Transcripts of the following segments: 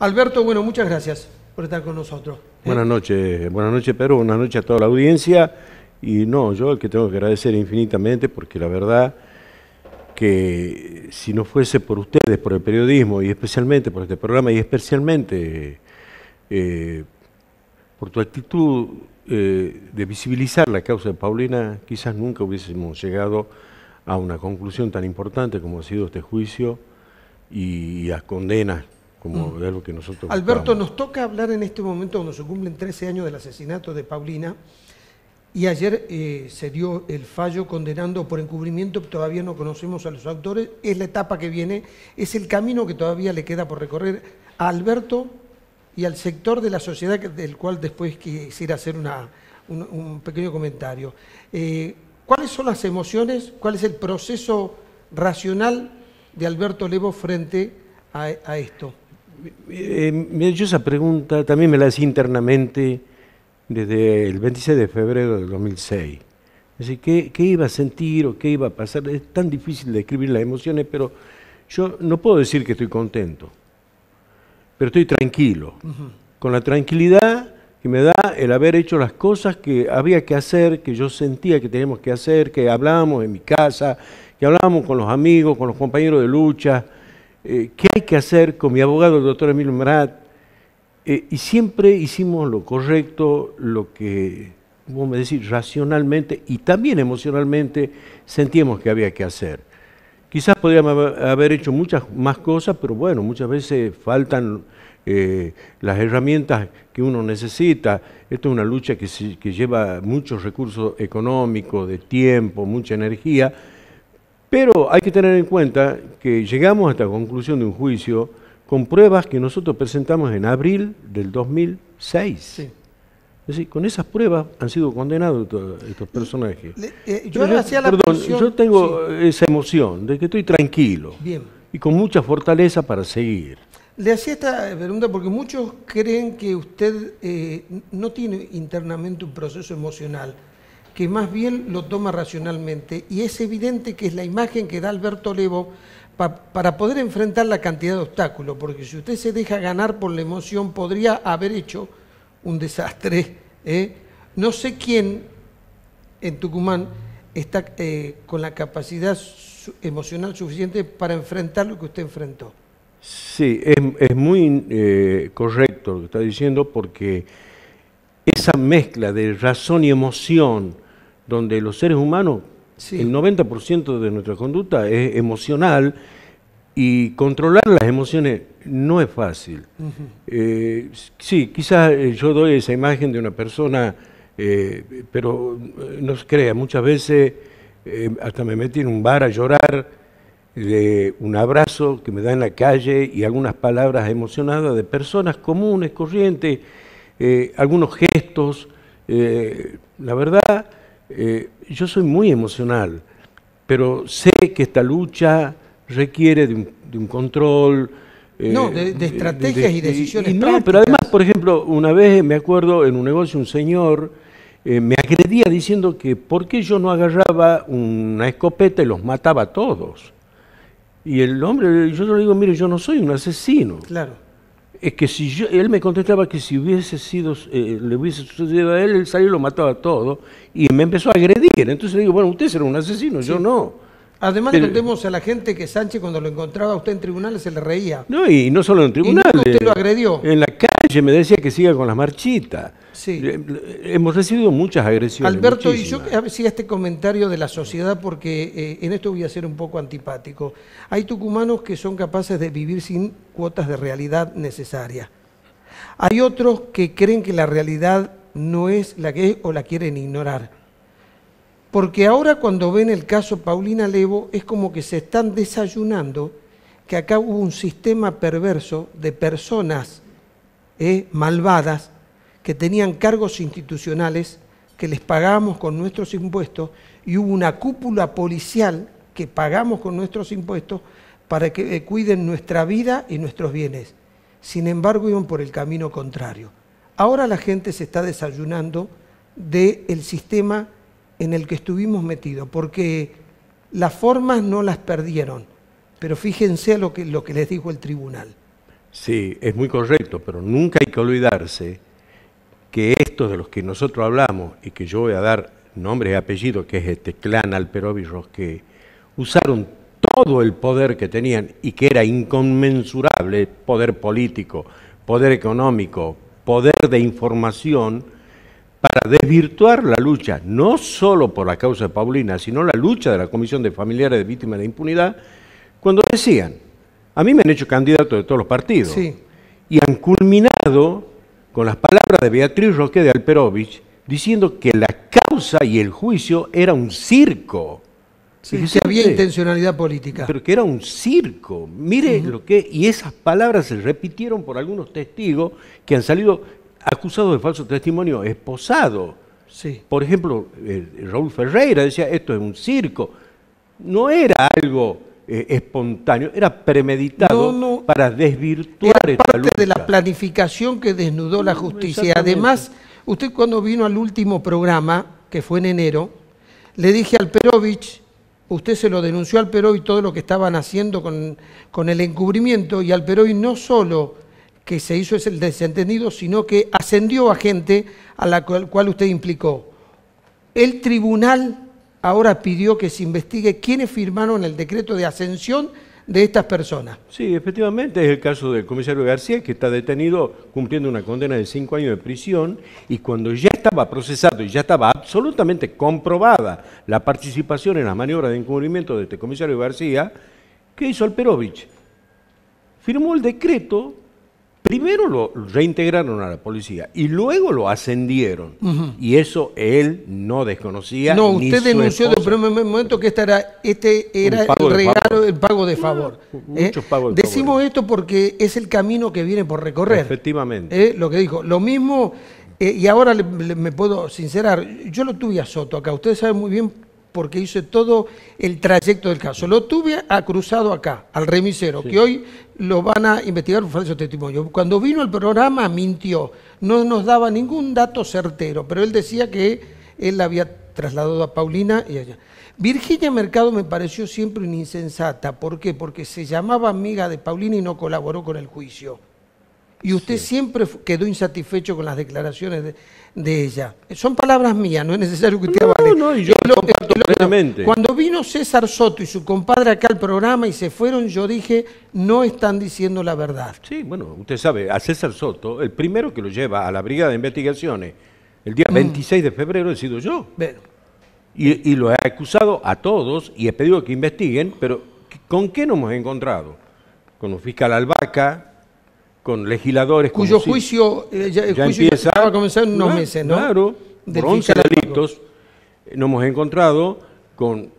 Alberto, bueno, muchas gracias por estar con nosotros. Buenas noches, buenas noches Pedro, buenas noches a toda la audiencia. Y no, yo el que tengo que agradecer infinitamente porque la verdad que si no fuese por ustedes, por el periodismo y especialmente por este programa y especialmente eh, por tu actitud eh, de visibilizar la causa de Paulina, quizás nunca hubiésemos llegado a una conclusión tan importante como ha sido este juicio y, las a condenas Mm. que nosotros Alberto, nos toca hablar en este momento cuando se cumplen 13 años del asesinato de Paulina y ayer eh, se dio el fallo condenando por encubrimiento, todavía no conocemos a los autores, es la etapa que viene, es el camino que todavía le queda por recorrer a Alberto y al sector de la sociedad del cual después quisiera hacer un, pequeño comentario. Eh, ¿Cuáles son las emociones, cuál es el proceso racional de Alberto Levo frente a esto? Yo eh, esa pregunta, también me la hice internamente desde el 26 de febrero del 2006. Así, ¿qué, ¿qué iba a sentir o qué iba a pasar? Es tan difícil describir las emociones, pero yo no puedo decir que estoy contento, pero estoy tranquilo. Con la tranquilidad que me da el haber hecho las cosas que había que hacer, que yo sentía que teníamos que hacer, que hablábamos en mi casa, que hablábamos con los amigos, con los compañeros de lucha, eh, qué hay que hacer con mi abogado, el doctor Emilio Marat, eh, y siempre hicimos lo correcto, lo que, vamos a decir, racionalmente y también emocionalmente sentíamos que había que hacer. Quizás podríamos haber hecho muchas más cosas, pero bueno, muchas veces faltan eh, las herramientas que uno necesita. Esto es una lucha que lleva muchos recursos económicos, de tiempo, mucha energía pero hay que tener en cuenta que llegamos a esta conclusión de un juicio con pruebas que nosotros presentamos en abril del 2006. Es decir, con esas pruebas han sido condenados estos personajes. Eh, yo, perdón, yo tengo esa emoción de que estoy tranquilo y con mucha fortaleza para seguir. Le hacía esta pregunta porque muchos creen que usted eh, no tiene internamente un proceso emocional que más bien lo toma racionalmente. Y es evidente que es la imagen que da Alberto Levo para poder enfrentar la cantidad de obstáculos, porque si usted se deja ganar por la emoción, podría haber hecho un desastre. ¿eh? No sé quién en Tucumán está eh, con la capacidad emocional suficiente para enfrentar lo que usted enfrentó. Sí, es, muy eh, correcto lo que está diciendo, porque esa mezcla de razón y emoción, donde los seres humanos, el 90% de nuestra conducta es emocional y controlar las emociones no es fácil. Eh, sí, quizás eh, yo doy esa imagen de una persona, eh, pero no se crea, muchas veces hasta me metí en un bar a llorar de un abrazo que me da en la calle y algunas palabras emocionadas de personas comunes, corrientes, algunos gestos. la verdad eh, yo soy muy emocional, pero sé que esta lucha requiere de un, control. Eh, no, de, estrategias y decisiones. Y no, pero además, por ejemplo, una vez me acuerdo en un negocio un señor eh, me agredía diciendo que por qué yo no agarraba una escopeta y los mataba a todos. Y el hombre, yo le digo, mire, yo no soy un asesino. Claro es que si yo, él me contestaba que si hubiese sido, eh, le hubiese sucedido a él, él salió y lo mataba todo, y me empezó a agredir. Entonces le digo, bueno, usted era un asesino, yo no. Además contemos a la gente que Sánchez cuando lo encontraba a usted en tribunales se le reía. No, y no solo en tribunales. Y usted lo agredió. En la calle me decía que siga con las marchitas. Sí. Hemos recibido muchas agresiones. Alberto, y yo hacía este comentario de la sociedad porque eh, en esto voy a ser un poco antipático. Hay tucumanos que son capaces de vivir sin cuotas de realidad necesaria. Hay otros que creen que la realidad no es la que es o la quieren ignorar. Porque ahora cuando ven el caso Paulina Levo es como que se están desayunando que acá hubo un sistema perverso de personas eh, malvadas que tenían cargos institucionales que les pagamos con nuestros impuestos y hubo una cúpula policial que pagamos con nuestros impuestos para que eh, cuiden nuestra vida y nuestros bienes. Sin embargo, iban por el camino contrario. Ahora la gente se está desayunando del el sistema en el que estuvimos metidos, porque las formas no las perdieron, pero fíjense a lo que les dijo el tribunal. Sí, es muy correcto, pero nunca hay que olvidarse que estos de los que nosotros hablamos y que yo voy a dar nombre y apellido, que es este clan Alperovirros, que usaron todo el poder que tenían y que era inconmensurable, poder político, poder económico, poder de información, para desvirtuar la lucha, no solo por la causa de Paulina, sino la lucha de la Comisión de Familiares de Víctimas de Impunidad, cuando decían, a mí me han hecho candidato de todos los partidos, y han culminado con las palabras de Beatriz Roque de Alperovich, diciendo que la causa y el juicio era un circo. Sí, que había intencionalidad política. Pero que era un circo. Mire lo que. Y esas palabras se repitieron por algunos testigos que han salido acusados de falso testimonio, esposado, Sí. Por ejemplo, eh, Raúl Ferreira decía: esto es un circo. No era algo eh, espontáneo, era premeditado para desvirtuar parte de la planificación que desnudó la justicia. Además, usted cuando vino al último programa, que fue en enero, le dije al Perovich, usted se lo denunció al y todo lo que estaban haciendo con, el encubrimiento, y al Perovich no solo que se hizo es el desentendido, sino que ascendió a gente a la cual usted implicó. El tribunal ahora pidió que se investigue quiénes firmaron el decreto de ascensión de estas personas. Sí, efectivamente es el caso del comisario García, que está detenido cumpliendo una condena de cinco años de prisión y cuando ya estaba procesado y ya estaba absolutamente comprobada la participación en las maniobras de encubrimiento de este comisario García, ¿qué hizo el Perovich? Firmó el decreto Primero lo reintegraron a la policía y luego lo ascendieron. Y eso él no desconocía. No, usted denunció primer momento que este era el, regalo, el pago de favor. Ah, ¿eh? Muchos pagos de decimos esto porque es el camino que viene por recorrer. Efectivamente. ¿eh? lo que dijo. Lo mismo, eh, y ahora me puedo sincerar, yo lo tuve a Soto acá. Ustedes saben muy bien porque hice todo el trayecto del caso. Lo tuve acruzado ah, cruzado acá, al remisero, que hoy lo van a investigar por falso testimonio. Cuando vino al programa mintió, no nos daba ningún dato certero, pero él decía que él la había trasladado a Paulina y allá. Virginia Mercado me pareció siempre una insensata. ¿Por qué? Porque se llamaba amiga de Paulina y no colaboró con el juicio. Y usted siempre quedó insatisfecho con las declaraciones de, ella. Son palabras mías, no es necesario que usted no, No, yo lo, comparto Cuando vino César Soto y su compadre acá al programa y se fueron, yo dije, no están diciendo la verdad. Sí, bueno, usted sabe, a César Soto, el primero que lo lleva a la Brigada de Investigaciones, el día 26 mm. de febrero he sido yo. Bueno. Y, lo he acusado a todos y he pedido que investiguen, pero ¿con qué nos hemos encontrado? Con el fiscal Albaca, con legisladores cuyo eh, juicio ya, a comenzar unos meses, ¿no? Claro, delitos eh, nos hemos encontrado con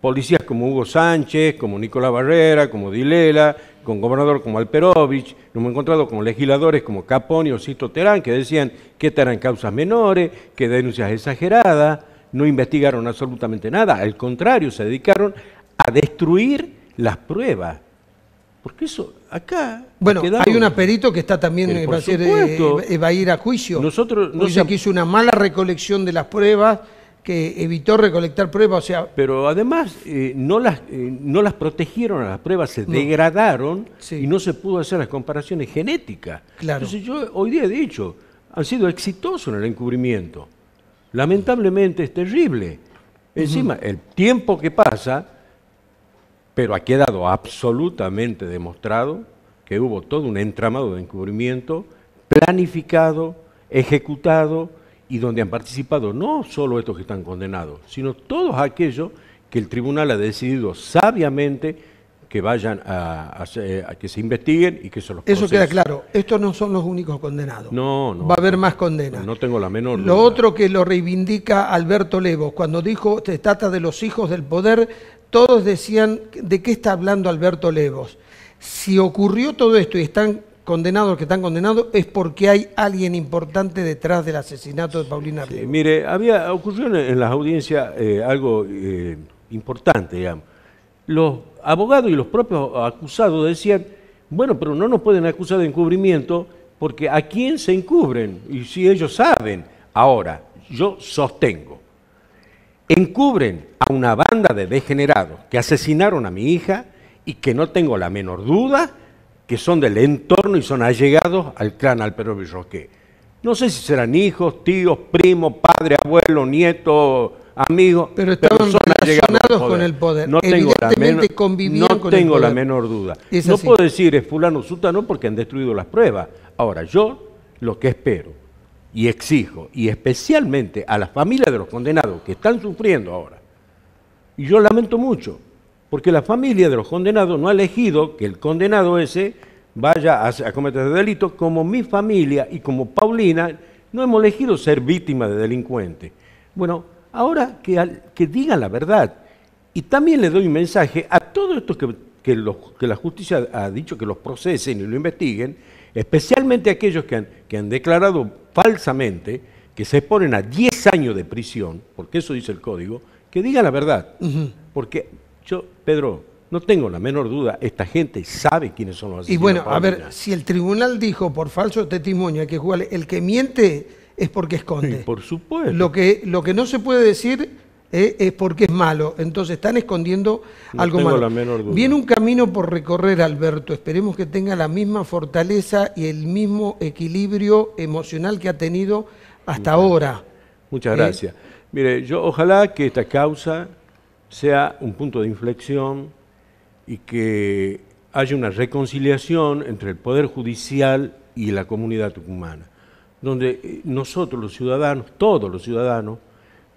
policías como Hugo Sánchez, como Nicolás Barrera, como Dilela, con gobernador como Alperovich, nos hemos encontrado con legisladores como Caponi o Sisto Terán, que decían que eran causas menores, que denuncias exageradas, no investigaron absolutamente nada, al contrario, se dedicaron a destruir las pruebas. Porque eso, acá... Bueno, hay un aperito que está también, en eh, eh, va, a eh, va, a ir a juicio. Nosotros... No que hizo una mala recolección de las pruebas, que evitó recolectar pruebas, o sea... Pero además no, las, no las protegieron las pruebas, se degradaron y no se pudo hacer las comparaciones genéticas. Claro. Entonces yo hoy día he dicho, han sido exitosos en el encubrimiento. Lamentablemente es terrible. Encima, el tiempo que pasa pero ha quedado absolutamente demostrado que hubo todo un entramado de encubrimiento planificado, ejecutado y donde han participado no solo estos que están condenados, sino todos aquellos que el tribunal ha decidido sabiamente que vayan a, que se investiguen y que se los Eso queda claro, estos no son los únicos condenados. No, no. Va a haber más condenas. No tengo la menor Lo otro que lo reivindica Alberto Levo, cuando dijo se trata de los hijos del poder, todos decían, ¿de qué está hablando Alberto Levos? Si ocurrió todo esto y están condenados que están condenados, es porque hay alguien importante detrás del asesinato de Paulina mire, había, ocurrió en, las audiencias eh, algo eh, importante, digamos. Los abogados y los propios acusados decían, bueno, pero no nos pueden acusar de encubrimiento porque ¿a quién se encubren? Y si ellos saben, ahora, yo sostengo encubren a una banda de degenerados que asesinaron a mi hija y que no tengo la menor duda que son del entorno y son allegados al clan Alpero No sé si serán hijos, tíos, primos, padre, abuelo, nieto, amigo, pero, están relacionados con el poder. No tengo la menor, no tengo la menor duda. no puedo decir es fulano sultano porque han destruido las pruebas. Ahora, yo lo que espero y exijo, y especialmente a las familias de los condenados que están sufriendo ahora. Y yo lamento mucho, porque la familia de los condenados no ha elegido que el condenado ese vaya a, cometer delitos como mi familia y como Paulina no hemos elegido ser víctima de delincuentes. Bueno, ahora que, digan la verdad. Y también le doy un mensaje a todos estos que, que la justicia ha dicho que los procesen y lo investiguen, especialmente aquellos que han, declarado falsamente que se exponen a 10 años de prisión, porque eso dice el código, que digan la verdad. Porque yo, Pedro, no tengo la menor duda, esta gente sabe quiénes son los asesinos. Y bueno, a ver, si el tribunal dijo por falso testimonio hay que jugarle. el que miente es porque esconde. por supuesto. lo que no se puede decir ¿eh? es porque es malo. Entonces están escondiendo algo malo. Viene un camino por recorrer, Alberto. Esperemos que tenga la misma fortaleza y el mismo equilibrio emocional que ha tenido hasta ahora. Muchas ¿Eh? gracias. Mire, yo ojalá que esta causa sea un punto de inflexión y que haya una reconciliación entre el Poder Judicial y la comunidad tucumana, donde eh, nosotros los ciudadanos, todos los ciudadanos,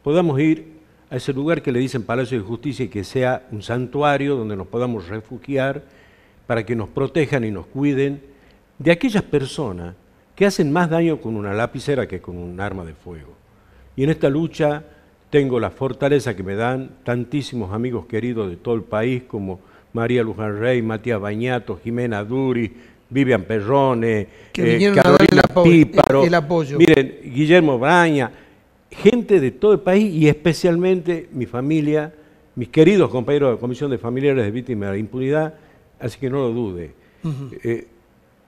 podamos ir a ese lugar que le dicen Palacio de Justicia y que sea un santuario donde nos podamos refugiar para que nos protejan y nos cuiden de aquellas personas que hacen más daño con una lapicera que con un arma de fuego. Y en esta lucha tengo la fortaleza que me dan tantísimos amigos queridos de todo el país como María Luján Rey, Matías Bañato, Jimena Duri, Vivian Perrone, eh, Carolina Píparo. apoyo. Miren, Guillermo Braña, gente de todo el país y especialmente mi familia, mis queridos compañeros de la Comisión de Familiares de Víctimas de la Impunidad, así que no lo dude. Eh,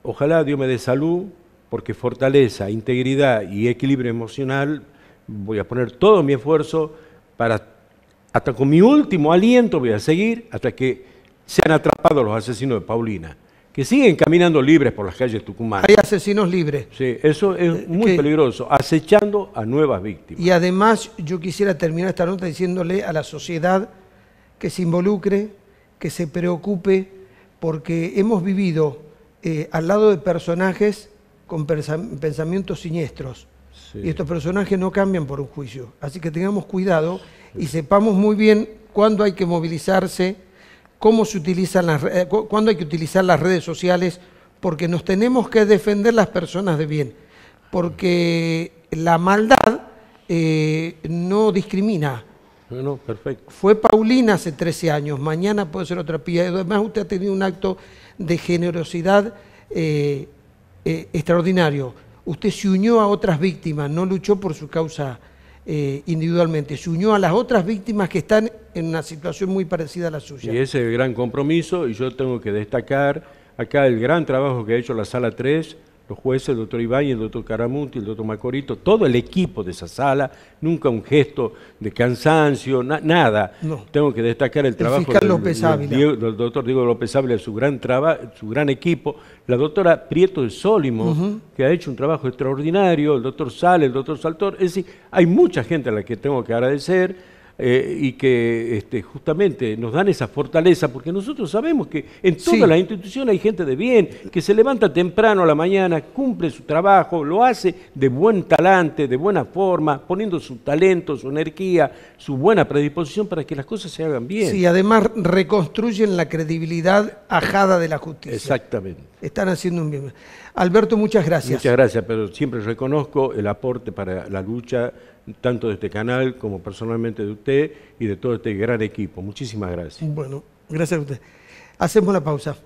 ojalá Dios me dé salud, porque fortaleza, integridad y equilibrio emocional, voy a poner todo mi esfuerzo para, hasta con mi último aliento voy a seguir hasta que sean atrapados los asesinos de Paulina que siguen caminando libres por las calles Tucumán. Hay asesinos libres. Sí, eso es eh, muy peligroso, acechando a nuevas víctimas. Y además yo quisiera terminar esta nota diciéndole a la sociedad que se involucre, que se preocupe, porque hemos vivido eh, al lado de personajes con pensamientos siniestros. Y estos personajes no cambian por un juicio. Así que tengamos cuidado y sepamos muy bien cuándo hay que movilizarse cómo se utilizan las eh, cuándo hay que utilizar las redes sociales, porque nos tenemos que defender las personas de bien, porque la maldad eh, no discrimina. Bueno, perfecto. Fue Paulina hace 13 años, mañana puede ser otra pía. Además, usted ha tenido un acto de generosidad eh, extraordinario. Usted se unió a otras víctimas, no luchó por su causa individualmente, se unió a las otras víctimas que están en una situación muy parecida a la suya. Y ese es el gran compromiso, y yo tengo que destacar acá el gran trabajo que ha hecho la Sala 3, los jueces, el doctor Ibáñez, el doctor Caramunti, el doctor Macorito, todo el equipo de esa sala, nunca un gesto de cansancio, nada. Tengo que destacar el trabajo el del, doctor Diego López Ávila, su gran su gran equipo, la doctora Prieto de Sólimo, que ha hecho un trabajo extraordinario, el doctor Sale, el doctor Saltor, es decir, hay mucha gente a la que tengo que agradecer eh, y que este, justamente nos dan esa fortaleza, porque nosotros sabemos que en todas las instituciones hay gente de bien, que se levanta temprano a la mañana, cumple su trabajo, lo hace de buen talante, de buena forma, poniendo su talento, su energía, su buena predisposición para que las cosas se hagan bien. Sí, además reconstruyen la credibilidad ajada de la justicia. Exactamente. Están haciendo un bien. Alberto, muchas gracias. Muchas gracias, pero siempre reconozco el aporte para la lucha tanto de este canal como personalmente de usted y de todo este gran equipo. Muchísimas gracias. Bueno, gracias a usted. Hacemos la pausa.